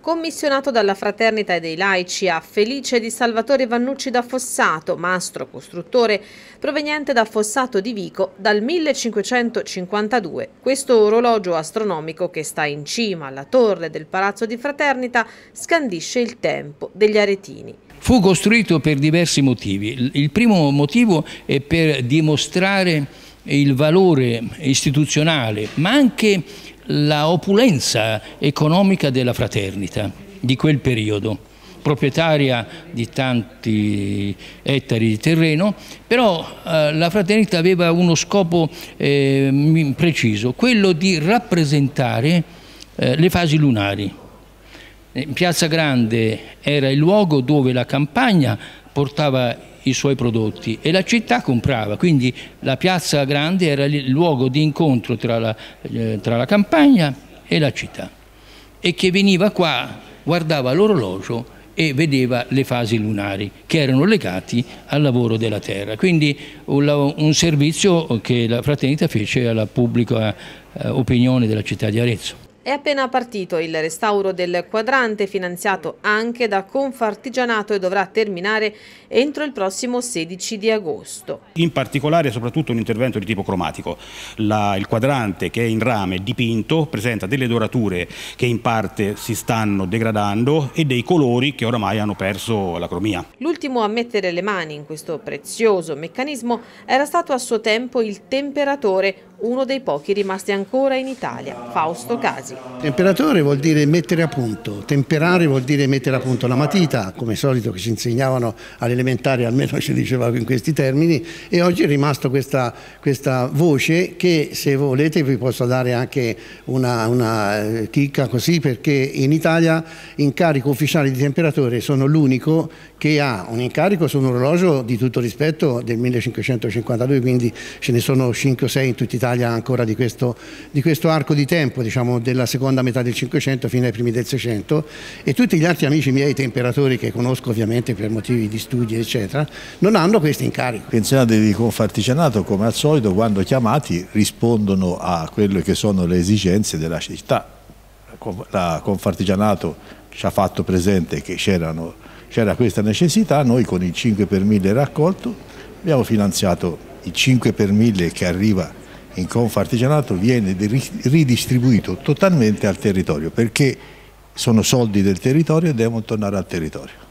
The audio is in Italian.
commissionato dalla Fraternità dei Laici a Felice di Salvatore Vannucci da Fossato, mastro costruttore proveniente da Fossato di Vico dal 1552. Questo orologio astronomico che sta in cima alla torre del Palazzo di Fraternita scandisce il tempo degli aretini. Fu costruito per diversi motivi. Il primo motivo è per dimostrare il valore istituzionale, ma anche la opulenza economica della fraternita di quel periodo, proprietaria di tanti ettari di terreno, però eh, la fraternita aveva uno scopo eh, preciso, quello di rappresentare eh, le fasi lunari. Piazza Grande era il luogo dove la campagna portava i suoi prodotti e la città comprava, quindi la piazza grande era il luogo di incontro tra la, eh, tra la campagna e la città e che veniva qua, guardava l'orologio e vedeva le fasi lunari che erano legati al lavoro della terra. Quindi un, servizio che la fraternità fece alla pubblica eh, opinione della città di Arezzo. È appena partito il restauro del quadrante finanziato anche da Confartigianato e dovrà terminare entro il prossimo 16 di agosto. In particolare soprattutto un intervento di tipo cromatico. La, il quadrante che è in rame dipinto presenta delle dorature che in parte si stanno degradando e dei colori che oramai hanno perso la cromia. L'ultimo a mettere le mani in questo prezioso meccanismo era stato a suo tempo il temperatore uno dei pochi rimasti ancora in Italia, Fausto Casi. Temperatore vuol dire mettere a punto, temperare vuol dire mettere a punto la matita, come solito che ci insegnavano all'elementare, almeno ci dicevamo in questi termini, e oggi è rimasta questa, questa, voce che se volete vi posso dare anche una, una eh, chicca così, perché in Italia incarico ufficiale di temperatore sono l'unico che ha un incarico su un orologio di tutto rispetto del 1552, quindi ce ne sono 5 o 6 in tutta Italia d'Italia ancora di questo, di questo, arco di tempo, diciamo, della seconda metà del Cinquecento fino ai primi del Seicento e tutti gli altri amici miei temperatori che conosco ovviamente per motivi di studi eccetera, non hanno questi incarichi. I pensionati di Confartigianato come al solito quando chiamati rispondono a quelle che sono le esigenze della città. La Confartigianato ci ha fatto presente che c'era questa necessità, noi con il 5 per 1000 raccolto abbiamo finanziato il 5 per 1000 che arriva in Confartigianato viene ridistribuito totalmente al territorio perché sono soldi del territorio e devono tornare al territorio.